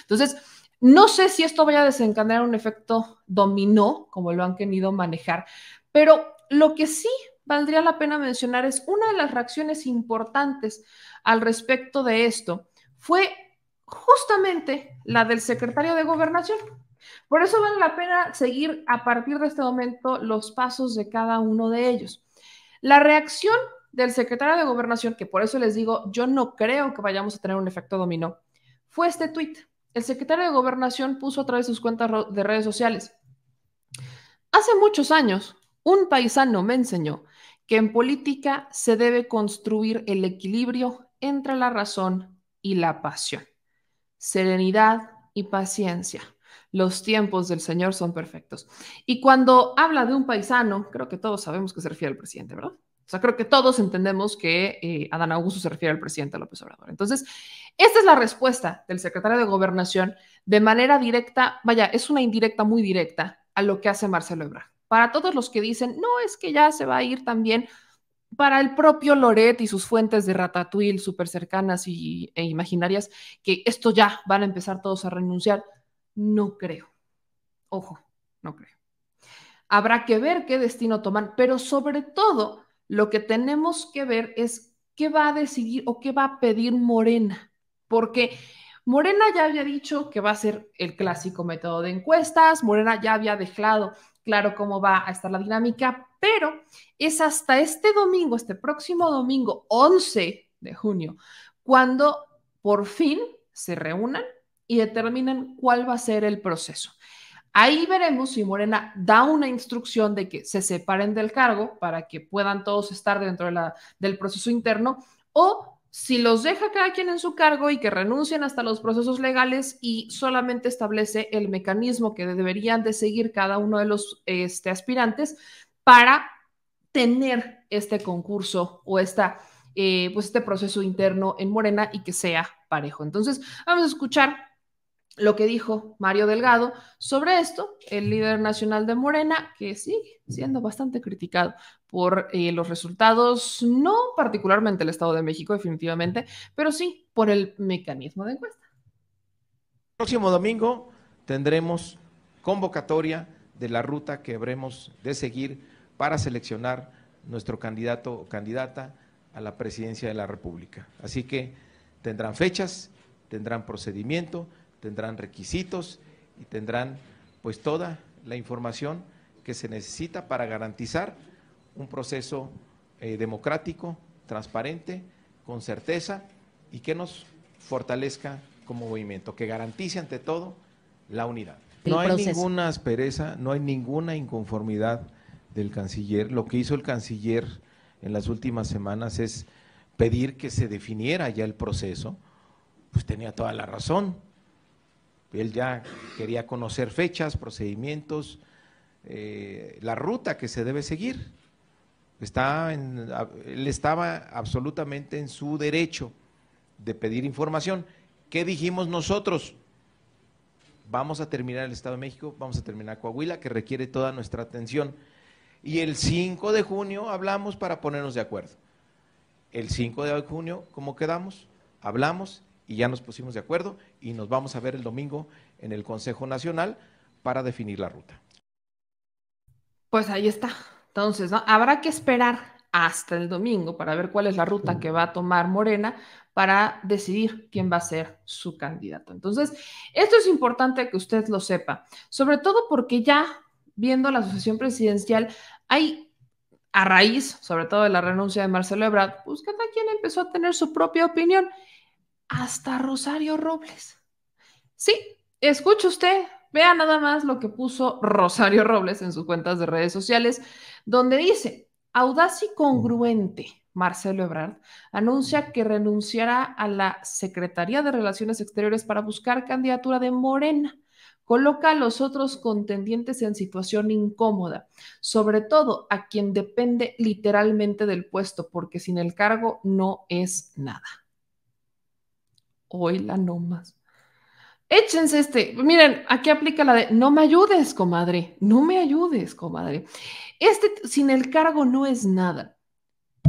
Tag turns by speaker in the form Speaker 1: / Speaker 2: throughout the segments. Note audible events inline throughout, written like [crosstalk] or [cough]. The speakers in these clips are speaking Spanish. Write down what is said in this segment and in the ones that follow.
Speaker 1: Entonces, no sé si esto vaya a desencadenar un efecto dominó, como lo han querido manejar, pero lo que sí valdría la pena mencionar es una de las reacciones importantes al respecto de esto fue justamente la del secretario de gobernación. Por eso vale la pena seguir a partir de este momento los pasos de cada uno de ellos. La reacción del secretario de gobernación, que por eso les digo, yo no creo que vayamos a tener un efecto dominó, fue este tuit el secretario de Gobernación puso a través de sus cuentas de redes sociales. Hace muchos años, un paisano me enseñó que en política se debe construir el equilibrio entre la razón y la pasión, serenidad y paciencia. Los tiempos del Señor son perfectos. Y cuando habla de un paisano, creo que todos sabemos que se refiere al presidente, ¿verdad? O sea, creo que todos entendemos que eh, Adán Augusto se refiere al presidente López Obrador. Entonces, esta es la respuesta del secretario de Gobernación de manera directa, vaya, es una indirecta muy directa a lo que hace Marcelo Ebrard. Para todos los que dicen, no, es que ya se va a ir también para el propio Loret y sus fuentes de ratatouille súper cercanas y, e imaginarias, que esto ya van a empezar todos a renunciar. No creo. Ojo, no creo. Habrá que ver qué destino toman, pero sobre todo lo que tenemos que ver es qué va a decidir o qué va a pedir Morena, porque Morena ya había dicho que va a ser el clásico método de encuestas, Morena ya había dejado claro cómo va a estar la dinámica, pero es hasta este domingo, este próximo domingo 11 de junio, cuando por fin se reúnan y determinan cuál va a ser el proceso. Ahí veremos si Morena da una instrucción de que se separen del cargo para que puedan todos estar dentro del proceso interno o si los deja cada quien en su cargo y que renuncien hasta los procesos legales y solamente establece el mecanismo que deberían de seguir cada uno de los este, aspirantes para tener este concurso o eh, pues este proceso interno en Morena y que sea parejo. Entonces, vamos a escuchar lo que dijo Mario Delgado sobre esto, el líder nacional de Morena, que sigue siendo bastante criticado por eh, los resultados, no particularmente el Estado de México, definitivamente, pero sí por el mecanismo de encuesta.
Speaker 2: El próximo domingo tendremos convocatoria de la ruta que habremos de seguir para seleccionar nuestro candidato o candidata a la presidencia de la República. Así que tendrán fechas, tendrán procedimiento tendrán requisitos y tendrán pues toda la información que se necesita para garantizar un proceso eh, democrático, transparente, con certeza y que nos fortalezca como movimiento, que garantice ante todo la unidad. No hay ninguna aspereza, no hay ninguna inconformidad del canciller. Lo que hizo el canciller en las últimas semanas es pedir que se definiera ya el proceso. Pues tenía toda la razón. Él ya quería conocer fechas, procedimientos, eh, la ruta que se debe seguir. él estaba absolutamente en su derecho de pedir información. ¿Qué dijimos nosotros? Vamos a terminar el Estado de México, vamos a terminar Coahuila, que requiere toda nuestra atención. Y el 5 de junio hablamos para ponernos de acuerdo. El 5 de junio, ¿cómo quedamos? Hablamos y ya nos pusimos de acuerdo y nos vamos a ver el domingo en el Consejo Nacional para definir la ruta.
Speaker 1: Pues ahí está. Entonces, ¿no? habrá que esperar hasta el domingo para ver cuál es la ruta que va a tomar Morena para decidir quién va a ser su candidato. Entonces, esto es importante que usted lo sepa, sobre todo porque ya viendo la asociación presidencial, hay a raíz, sobre todo de la renuncia de Marcelo Ebrard, pues cada quien empezó a tener su propia opinión hasta Rosario Robles. Sí, escucha usted, vea nada más lo que puso Rosario Robles en sus cuentas de redes sociales, donde dice, audaz y congruente, Marcelo Ebrard anuncia que renunciará a la Secretaría de Relaciones Exteriores para buscar candidatura de Morena coloca a los otros contendientes en situación incómoda, sobre todo a quien depende literalmente del puesto, porque sin el cargo no es nada. Hoy la nomás. Échense este. Miren, aquí aplica la de no me ayudes, comadre. No me ayudes, comadre. Este sin el cargo no es nada.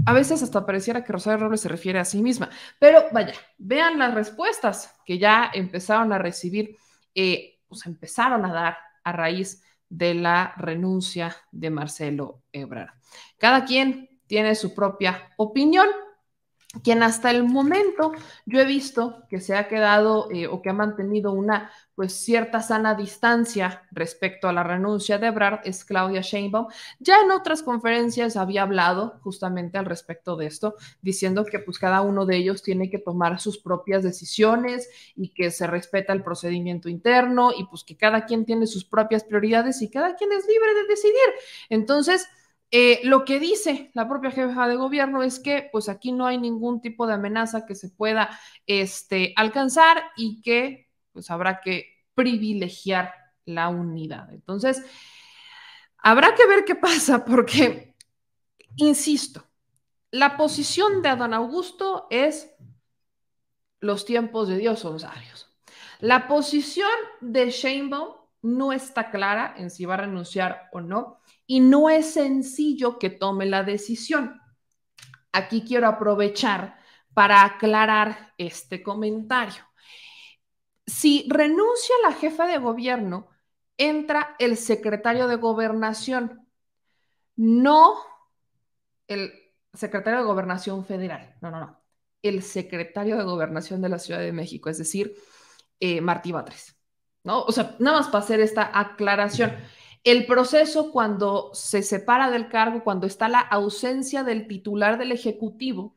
Speaker 1: A veces hasta pareciera que Rosario Robles se refiere a sí misma. Pero vaya, vean las respuestas que ya empezaron a recibir, o eh, pues empezaron a dar a raíz de la renuncia de Marcelo Ebrard. Cada quien tiene su propia opinión quien hasta el momento yo he visto que se ha quedado eh, o que ha mantenido una pues cierta sana distancia respecto a la renuncia de Brad es Claudia Sheinbaum. Ya en otras conferencias había hablado justamente al respecto de esto, diciendo que pues cada uno de ellos tiene que tomar sus propias decisiones y que se respeta el procedimiento interno y pues que cada quien tiene sus propias prioridades y cada quien es libre de decidir. Entonces, eh, lo que dice la propia jefa de gobierno es que pues aquí no hay ningún tipo de amenaza que se pueda este, alcanzar y que pues habrá que privilegiar la unidad. Entonces, habrá que ver qué [laughs] pasa porque, insisto, la posición de Adán Augusto es los tiempos de Dios son sabios. La posición de Sheinbaum no está clara en si va a renunciar o no y no es sencillo que tome la decisión. Aquí quiero aprovechar para aclarar este comentario. Si renuncia la jefa de gobierno, entra el secretario de gobernación, no el secretario de gobernación federal, no, no, no, el secretario de gobernación de la Ciudad de México, es decir, eh, Martí Batres. O sea, nada más para hacer esta aclaración. El proceso cuando se separa del cargo, cuando está la ausencia del titular del Ejecutivo,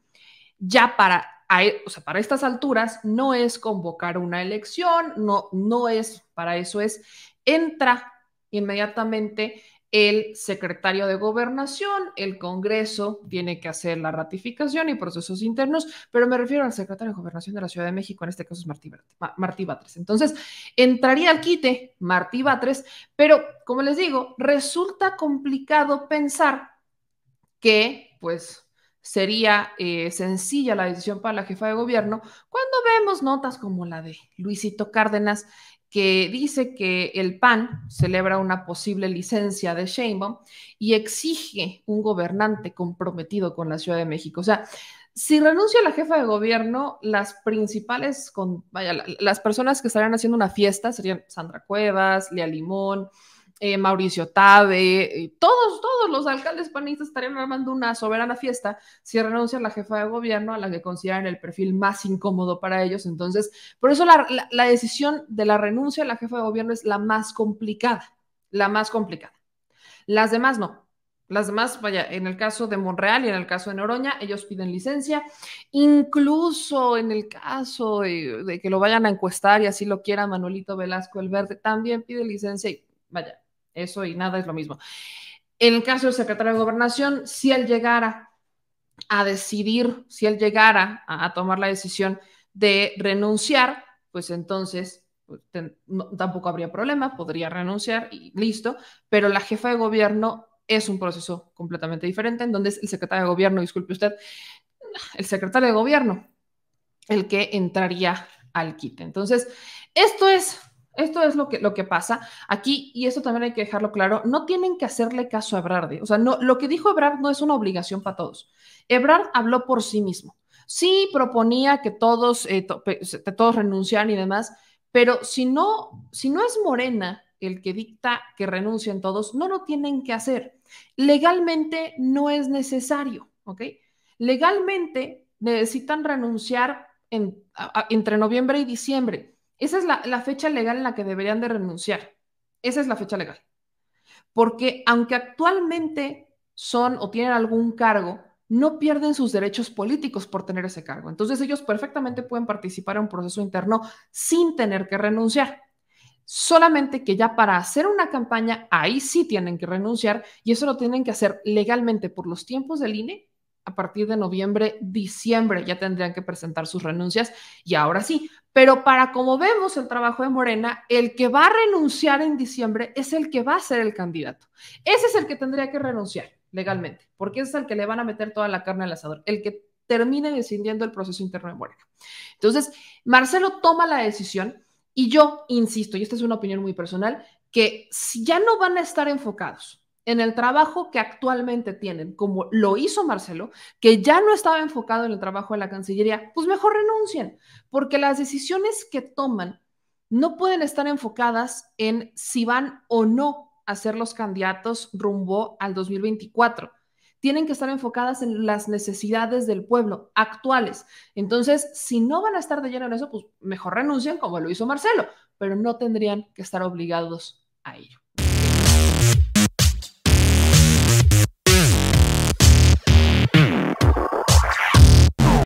Speaker 1: ya para, e, o para estas alturas no es convocar una elección, no, no es, para eso es, entra inmediatamente el secretario de gobernación, el Congreso tiene que hacer la ratificación y procesos internos, pero me refiero al secretario de gobernación de la Ciudad de México, en este caso es Martí, Batres. Entonces, entraría al quite Martí Batres, pero como les digo, resulta complicado pensar que, pues, sería eh, sencilla la decisión para la jefa de gobierno cuando vemos notas como la de Luisito Cárdenas, que dice que el PAN celebra una posible licencia de Sheinbaum y exige un gobernante comprometido con la Ciudad de México. O sea, si renuncia la jefa de gobierno, las principales, con, vaya, las personas que estarían haciendo una fiesta serían Sandra Cuevas, Lea Limón, eh, Mauricio Tabe, eh, todos, todos los alcaldes panistas estarían armando una soberana fiesta si renuncia la jefa de gobierno a la que consideran el perfil más incómodo para ellos. Entonces, por eso la, decisión de la renuncia de la jefa de gobierno es la más complicada, la más complicada. Las demás no. Las demás, vaya, en el caso de Monreal y en el caso de Noroña, ellos piden licencia. Incluso en el caso de, que lo vayan a encuestar y así lo quiera Manuelito Velasco el Verde, también pide licencia y vaya, eso y nada es lo mismo. En el caso del secretario de Gobernación, si él llegara a decidir, si él llegara a, tomar la decisión de renunciar, pues entonces pues, tampoco habría problema, podría renunciar y listo, pero la jefa de gobierno es un proceso completamente diferente, en donde es el secretario de gobierno, disculpe usted, el secretario de gobierno el que entraría al kit. Entonces, esto es esto es lo que, lo que pasa aquí, y esto también hay que dejarlo claro, no tienen que hacerle caso a Ebrard. ¿eh? O sea, no, lo que dijo Ebrard no es una obligación para todos. Ebrard habló por sí mismo. Sí proponía que todos, eh, todos renunciaran y demás, pero si no, si no es Morena el que dicta que renuncien todos, no lo tienen que hacer. Legalmente no es necesario, ¿ok? Legalmente necesitan renunciar entre noviembre y diciembre esa es la, fecha legal en la que deberían de renunciar. Esa es la fecha legal. Porque aunque actualmente son o tienen algún cargo, no pierden sus derechos políticos por tener ese cargo. Entonces ellos perfectamente pueden participar en un proceso interno sin tener que renunciar. Solamente que ya para hacer una campaña, ahí sí tienen que renunciar y eso lo tienen que hacer legalmente por los tiempos del INE a partir de noviembre, diciembre ya tendrían que presentar sus renuncias y ahora sí. Pero para como vemos el trabajo de Morena, el que va a renunciar en diciembre es el que va a ser el candidato. Ese es el que tendría que renunciar legalmente, porque es el que le van a meter toda la carne al asador, el que termine decidiendo el proceso interno de Morena. Entonces, Marcelo toma la decisión y yo insisto, y esta es una opinión muy personal, que si ya no van a estar enfocados en el trabajo que actualmente tienen, como lo hizo Marcelo, que ya no estaba enfocado en el trabajo de la Cancillería, pues mejor renuncien, porque las decisiones que toman no pueden estar enfocadas en si van o no a ser los candidatos rumbo al 2024. Tienen que estar enfocadas en las necesidades del pueblo actuales. Entonces, si no van a estar de lleno en eso, pues mejor renuncian como lo hizo Marcelo, pero no tendrían que estar obligados a ello.